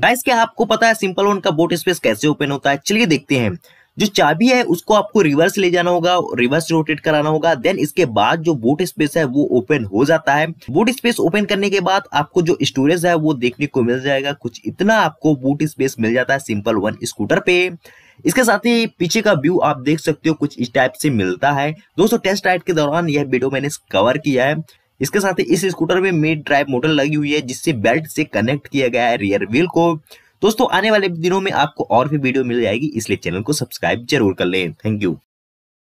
guys क्या आपको पता है सिंपल वन का बोट स्पेस कैसे ओपन होता है चलिए देखते हैं जो चाबी है उसको आपको रिवर्स ले जाना होगा रिवर्स रोटेट कराना होगा देन इसके बाद जो बोट स्पेस है वो ओपन हो जाता है बोट स्पेस ओपन करने के बाद आपको जो स्टोरेज है वो देखने को मिल जाएगा कुछ इतना आपको बोट स्पेस मिल जाता है सिंपल वन स्कूटर पे इसके साथ ही पीछे का व्यू आप देख सकते हो कुछ इस टाइप से मिलता है दोस्तों टेस्ट राइड के दौरान यह वीडियो मैंने कवर किया है इसके साथ ही इस स्कूटर में मिड ड्राइव मोटर लगी हुई है जिससे बेल्ट से कनेक्ट किया गया है रियर व्हील को दोस्तों आने वाले दिनों में आपको और भी वीडियो मिल जाएगी इसलिए चैनल को सब्सक्राइब जरूर कर लें थैंक यू